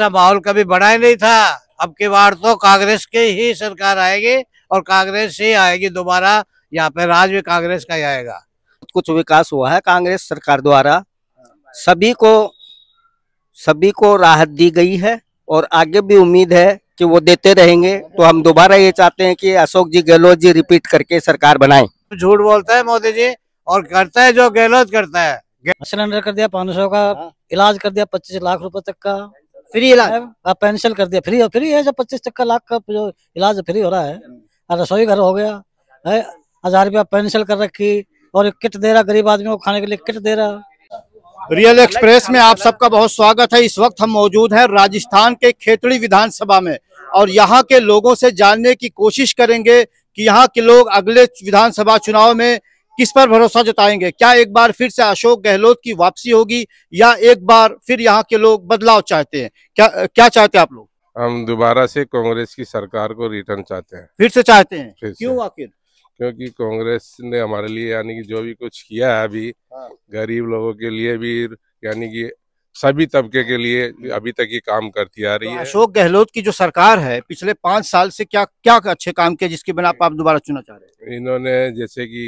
ऐसा अच्छा माहौल कभी बना ही नहीं था अब की बार तो कांग्रेस के ही सरकार आएगी और कांग्रेस ही आएगी दोबारा यहाँ पे राज भी कांग्रेस का ही आएगा कुछ विकास हुआ है कांग्रेस सरकार द्वारा सभी को सभी को राहत दी गई है और आगे भी उम्मीद है कि वो देते रहेंगे तो हम दोबारा ये चाहते हैं कि अशोक जी गहलोत जी रिपीट करके सरकार बनाए झूठ बोलता है मोदी जी और करता है जो गहलोत करता है सिलेंडर कर दिया पाँच सौ का हाँ। इलाज कर दिया पच्चीस लाख रुपए तक का फ्री इलाज अब पेंशन कर दिया फ्री फ्री है जब पच्चीस चक्का लाख का जो इलाज फ्री हो रहा है रसोई घर हो गया है हजार रुपया पेंशन कर रखी और किट दे रहा गरीब आदमी को खाने के लिए किट दे रहा रियल एक्सप्रेस में आप सबका बहुत स्वागत है इस वक्त हम मौजूद हैं राजस्थान के खेतड़ी विधानसभा में और यहाँ के लोगों से जानने की कोशिश करेंगे कि यहाँ के लोग अगले विधानसभा चुनाव में किस पर भरोसा जताएंगे क्या एक बार फिर से अशोक गहलोत की वापसी होगी या एक बार फिर यहाँ के लोग बदलाव चाहते हैं क्या क्या चाहते हैं आप लोग हम दोबारा से कांग्रेस की सरकार को रिटर्न चाहते हैं फिर से चाहते हैं क्यों आखिर क्योंकि कांग्रेस ने हमारे लिए यानी कि जो भी कुछ किया है अभी हाँ। गरीब लोगों के लिए भी यानी कि सभी तबके के लिए अभी तक ये काम करती आ रही तो है अशोक गहलोत की जो सरकार है पिछले पाँच साल से क्या क्या अच्छे काम किए जिसके बिना आप दोबारा चुना चाह रहे हैं इन्होंने जैसे कि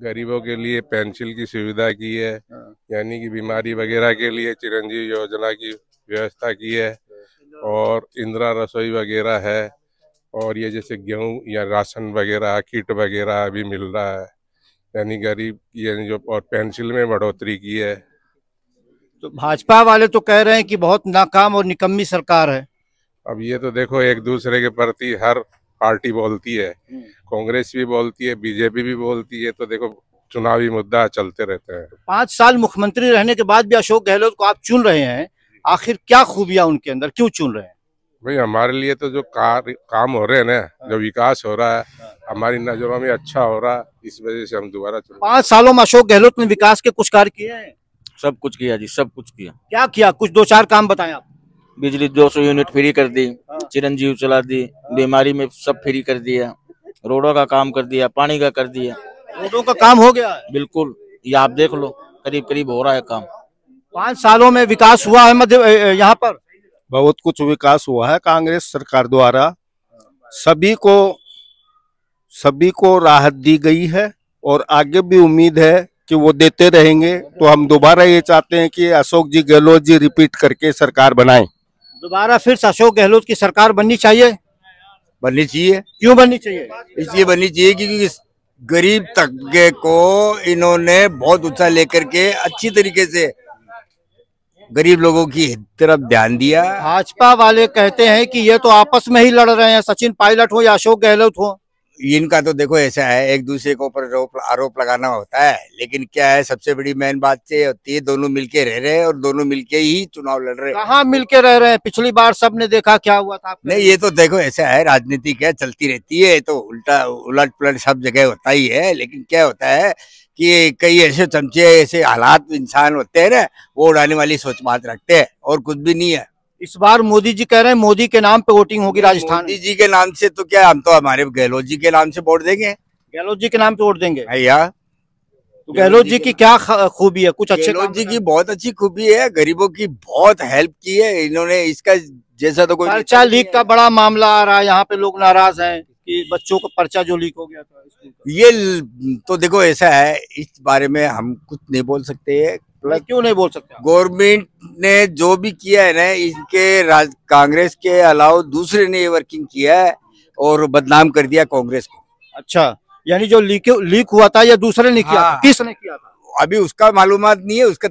गरीबों के लिए पेंसिल की सुविधा की है हाँ। यानी कि बीमारी वगैरह के लिए चिरंजीव योजना की व्यवस्था की है और इंदिरा रसोई वगैरह है और ये जैसे गेहूँ या राशन वगैरह किट वगैरह अभी मिल रहा है यानी गरीब यानी जो और पेंसिल में बढ़ोतरी की है तो भाजपा वाले तो कह रहे हैं कि बहुत नाकाम और निकम्मी सरकार है अब ये तो देखो एक दूसरे के प्रति हर पार्टी बोलती है हम्म। कांग्रेस भी बोलती है बीजेपी भी बोलती है तो देखो चुनावी मुद्दा चलते रहते हैं पांच साल मुख्यमंत्री रहने के बाद भी अशोक गहलोत को आप चुन रहे हैं आखिर क्या खूबियां उनके अंदर क्यों चुन रहे हैं भाई हमारे लिए तो जो कार, काम हो रहे हैं ना हाँ। जो विकास हो रहा है हाँ। हमारी नजरों में अच्छा हो रहा है इस वजह से हम दोबारा चुन पाँच सालों में अशोक गहलोत ने विकास के कुछ कार्य किए हैं सब कुछ किया जी सब कुछ किया क्या किया कुछ दो चार काम बताएं आप बिजली 200 यूनिट फ्री कर दी हाँ। चिरंजीव चला दी बीमारी में सब फ्री कर दिया रोडों का काम कर दिया पानी का कर दिया रोडों का काम हो गया बिल्कुल ये आप देख लो करीब करीब हो रहा है काम पाँच सालों में विकास हुआ है मध्य यहाँ पर बहुत कुछ विकास हुआ है कांग्रेस सरकार द्वारा सभी को सभी को राहत दी गई है और आगे भी उम्मीद है कि वो देते रहेंगे तो हम दोबारा ये चाहते हैं कि अशोक जी गहलोत जी रिपीट करके सरकार बनाएं दोबारा फिर से अशोक गहलोत की सरकार बननी चाहिए बननी चाहिए क्यों बननी चाहिए इसलिए बननी चाहिए क्योंकि गरीब तबके को इन्होंने बहुत उत्साह लेकर के अच्छी तरीके से गरीब लोगों की तरफ ध्यान दिया भाजपा वाले कहते हैं कि ये तो आपस में ही लड़ रहे हैं सचिन पायलट हो या अशोक गहलोत हो इनका तो देखो ऐसा है एक दूसरे के ऊपर आरोप लगाना होता है लेकिन क्या है सबसे बड़ी मेन बात तो ये होती है दोनों मिलके रह रहे हैं और दोनों मिलके ही चुनाव लड़ रहे हैं कहा मिलके रह रहे हैं पिछली बार सबने देखा क्या हुआ था नहीं ये तो देखो ऐसा है राजनीति क्या चलती रहती है तो उल्टा उलट पलट सब जगह होता ही है लेकिन क्या होता है कि कई ऐसे चमचे ऐसे हालात इंसान होते हैं ना वो उड़ाने वाली सोच बात रखते हैं और कुछ भी नहीं है इस बार मोदी जी कह रहे हैं मोदी के नाम पे वोटिंग होगी राजस्थान मोदी जी के नाम से तो क्या हम तो हमारे गहलोत जी के नाम से वोट देंगे गहलोत जी के नाम से वोट देंगे भैया हाँ तो गहलोत जी की क्या खूबी है कुछ अच्छे गहलोत जी की बहुत अच्छी खूबी है गरीबों की बहुत हेल्प की है इन्होंने इसका जैसा तो कोई पर्चा लीक का बड़ा मामला आ रहा है यहाँ पे लोग नाराज हैं कि बच्चों का पर्चा जो लीक हो गया था ये तो देखो ऐसा है इस बारे में हम कुछ नहीं बोल सकते है मतलब क्यों नहीं बोल सकते गवर्नमेंट ने जो भी किया है ना इनके कांग्रेस के अलावा दूसरे ने वर्किंग किया है और बदनाम कर दिया कांग्रेस को अच्छा यानी जो लीक लीक हुआ था या दूसरे ने किया हाँ। किसने किया था अभी उसका मालूम नहीं है उसका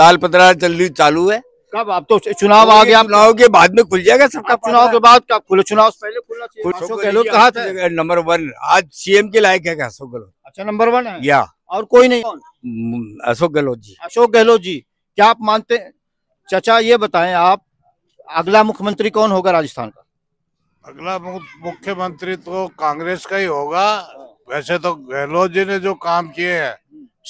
ताल पतरा जल्दी चालू है कब आप तो चुनाव तो आ गया चुनाव के बाद में खुल जाएगा सबका चुनाव के बाद क्या खुले चुनाव पहले खुलना चाहिए गहलोत कहा था नंबर वन आज सीएम के लायक है क्या अशोक गहलोत अच्छा नंबर वन है या और कोई नहीं हम्म, अशोक गहलोत जी अशोक गहलोत जी क्या आप मानते चाचा ये बताएं आप अगला मुख्यमंत्री कौन होगा राजस्थान का अगला मुख्यमंत्री तो कांग्रेस का ही होगा वैसे तो गहलोत जी ने जो काम किए हैं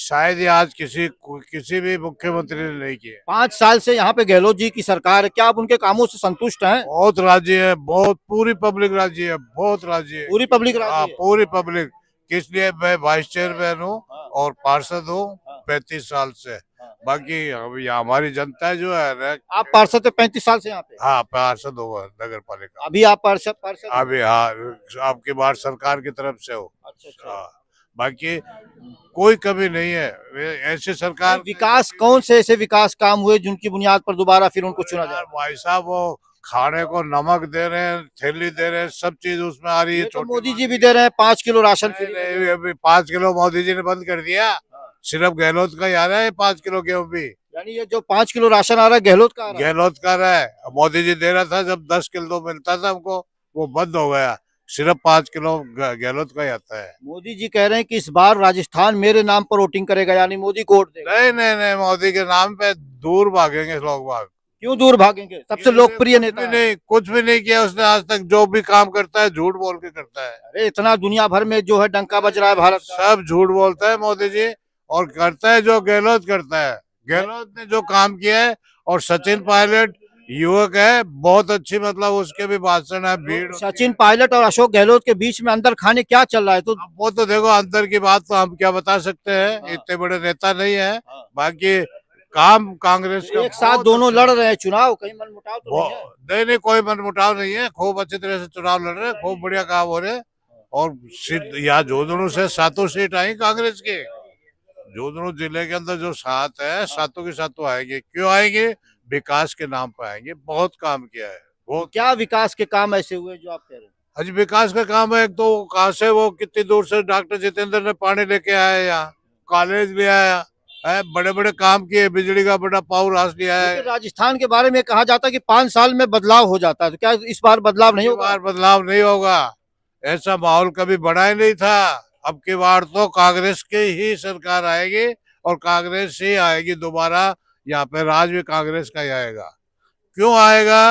शायद ही आज किसी किसी भी मुख्यमंत्री ने नहीं किए पाँच साल से यहाँ पे गहलोत जी की सरकार है क्या आप उनके कामों से संतुष्ट हैं बहुत राजी है बहुत पूरी पब्लिक राजी है बहुत राजी है पूरी पब्लिक हाँ, पूरी पब्लिक इसलिए मैं वाइस चेयरमैन हूँ हाँ। और पार्षद हूँ हाँ। पैंतीस साल से हाँ। बाकी हमारी जनता जो है आप पार्षद पैंतीस साल से यहाँ पे हाँ पार्षद हो नगर पालिका अभी आप पार्षद पार्षद अभी हाँ आपकी बार सरकार की तरफ से हो अच्छा, अच्छा। बाकी कोई कमी नहीं है ऐसे सरकार विकास कौन से ऐसे विकास काम हुए जिनकी बुनियाद पर दोबारा फिर उनको चुना जाए भाई साहब वो खाने को नमक दे रहे हैं थैली दे रहे हैं सब चीज उसमें आ रही है तो मोदी जी भी दे रहे हैं पाँच किलो राशन अभी पाँच किलो मोदी जी ने बंद कर दिया हाँ। सिर्फ गहलोत का ही आ रहा है पाँच किलो गेहूँ भी यानी ये जो पाँच किलो राशन आ रहा है गहलोत का गहलोत का रहा है मोदी जी दे रहा था जब दस किलो मिलता था हमको वो बंद हो गया सिर्फ पाँच किलो गहलोत का ही आता है मोदी जी कह रहे हैं कि इस बार राजस्थान मेरे नाम पर वोटिंग करेगा यानी मोदी को वोट नहीं नहीं नहीं मोदी के नाम पे दूर भागेंगे लोग भाग क्यों दूर भागेंगे सबसे लोकप्रिय नेता नहीं कुछ भी नहीं किया उसने आज तक जो भी काम करता है झूठ बोल के करता है अरे इतना दुनिया भर में जो है डंका बज रहा है भारत सब झूठ बोलता है मोदी जी और करता है जो गहलोत करता है गहलोत ने जो काम किया है और सचिन पायलट युवक है बहुत अच्छी मतलब उसके भी भाषण है भीड़ सचिन पायलट और अशोक गहलोत के बीच में अंदर खाने क्या चल रहा है तो वो तो देखो अंदर की बात तो हम क्या बता सकते हैं हाँ। इतने बड़े नेता नहीं है हाँ। बाकी काम कांग्रेस का एक साथ दोनों अच्छा लड़ रहे हैं चुनाव कहीं मनमुटाव तो नहीं है नहीं नहीं कोई मनमुटाव नहीं है खूब अच्छी तरह से चुनाव लड़ रहे हैं खूब बढ़िया काम हो रहे और सीट यहाँ जो दोनों से सातों सीट आई कांग्रेस के जो दोनों जिले के अंदर जो सात है हाँ। सातों के सातों आएंगे क्यों आएंगे विकास के नाम पर आएंगे बहुत काम किया है वो क्या विकास के काम ऐसे हुए जो आप कह रहे हैं हज विकास का काम है एक तो कहा से वो कितनी दूर से डॉक्टर जितेंद्र ने पानी लेके आया यहाँ कॉलेज भी आया बड़े बड़े काम किए बिजली का बड़ा पावर हाउस लिया है राजस्थान के बारे में कहा जाता है कि पाँच साल में बदलाव हो जाता है तो क्या इस बार बदलाव नहीं होगा बदलाव नहीं होगा ऐसा माहौल कभी बना ही नहीं था अब की बार तो कांग्रेस की ही सरकार आएगी और कांग्रेस ही आएगी दोबारा यहाँ पे राज भी कांग्रेस का ही आएगा क्यों आएगा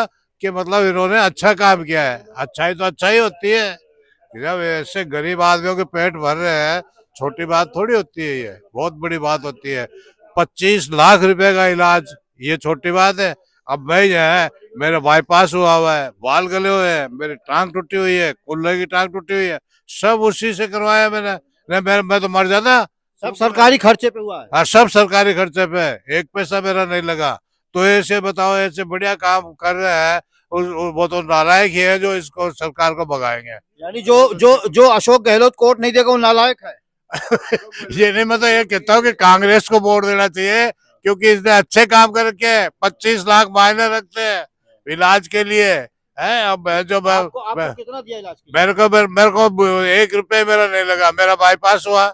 कि मतलब इन्होंने अच्छा काम किया है अच्छाई तो अच्छा ही होती है जब ऐसे गरीब आदमियों के पेट भर रहे हैं छोटी बात थोड़ी होती है ये बहुत बड़ी बात होती है पच्चीस लाख रुपए का इलाज ये छोटी बात है अब मैं जो है मेरा बाईपास हुआ हुआ है बाल गले हुए हैं मेरी टांग टूटी हुई है कुल्ले की टांग टूटी हुई है सब उसी से करवाया मैंने नहीं मेरे मैं तो मर जाता सब सरकारी खर्चे पे हुआ है हाँ सब सरकारी खर्चे पे एक पैसा मेरा नहीं लगा तो ऐसे बताओ ऐसे बढ़िया काम कर रहे हैं वो तो नालायक ही है जो इसको सरकार को भगाएंगे यानी जो जो जो अशोक गहलोत कोर्ट नहीं देगा वो नालायक है ये नहीं मतलब ये कहता हूँ कि कांग्रेस को वोट देना चाहिए क्योंकि इसने अच्छे काम करके 25 लाख मायने रखते हैं इलाज के लिए है अब मैं जो मैं, आपको कितना दिया इलाज मेरे को मेरे, मेरे को एक रुपये मेरा नहीं लगा मेरा बाईपास हुआ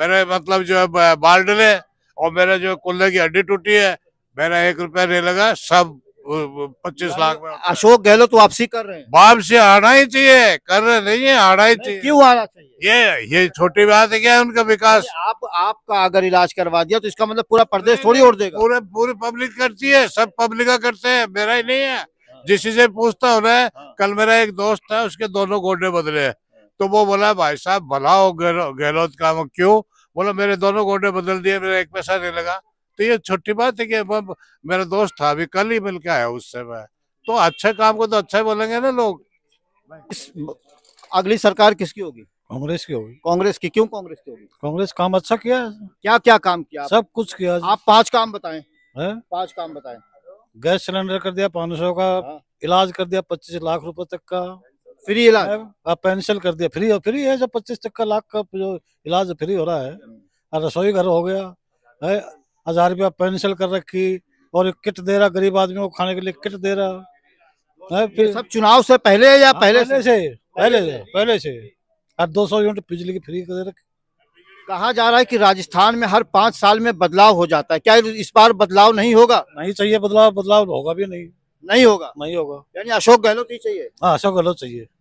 मेरे मतलब जो है बाल डले और मेरा जो कुल्ले की हड्डी टूटी है मेरा एक रुपया नहीं लगा सब पच्चीस लाख में अशोक गहलोत वापसी कर रहे हैं वापसी आना ही चाहिए कर रहे नहीं है आना ही चाहिए क्यों आना चाहिए ये ये छोटी बात है क्या उनका विकास आप आपका अगर इलाज करवा दिया तो इसका मतलब पूरा प्रदेश थोड़ी और देगा पूरे पूरी पब्लिक करती है सब पब्लिक करते हैं मेरा ही नहीं है हाँ। जिस से पूछता हूँ ना हाँ। कल मेरा एक दोस्त है उसके दोनों गोडे बदले तो वो बोला भाई साहब भला हो गहलोत का क्यों बोला मेरे दोनों गोडे बदल दिए मेरा एक पैसा नहीं लगा तो ये छोटी बात है कि मेरा दोस्त था अभी कल ही मिल के आया उससे मैं तो अच्छे काम को तो अच्छा ही बोलेंगे ना लोग अगली सरकार किसकी होगी कांग्रेस की होगी कांग्रेस की क्यों कांग्रेस की होगी कांग्रेस काम अच्छा किया क्या क्या काम किया सब कुछ किया आप पांच काम बताएं पांच काम बताएं गैस सिलेंडर कर दिया पाँच सौ का हाँ। इलाज कर दिया पच्चीस लाख रुपए तक का फ्री इलाज आप पेंशन कर दिया फ्री फ्री है जब पच्चीस तक का लाख का जो इलाज फ्री हो रहा है हम्म। रसोई घर हो गया है हजार रुपया पेंसिल कर रखी और किट दे रहा गरीब आदमी को खाने के लिए किट दे रहा है फिर सब चुनाव से पहले या हाँ, पहले, पहले से पहले से पहले से हर दो सौ यूनिट बिजली की फ्री दे रखी कहा जा रहा है कि राजस्थान में हर पाँच साल में बदलाव हो जाता है क्या इस बार बदलाव नहीं होगा नहीं चाहिए बदलाव बदलाव होगा भी नहीं नहीं होगा नहीं होगा यानी अशोक गहलोत ही चाहिए हाँ अशोक गहलोत चाहिए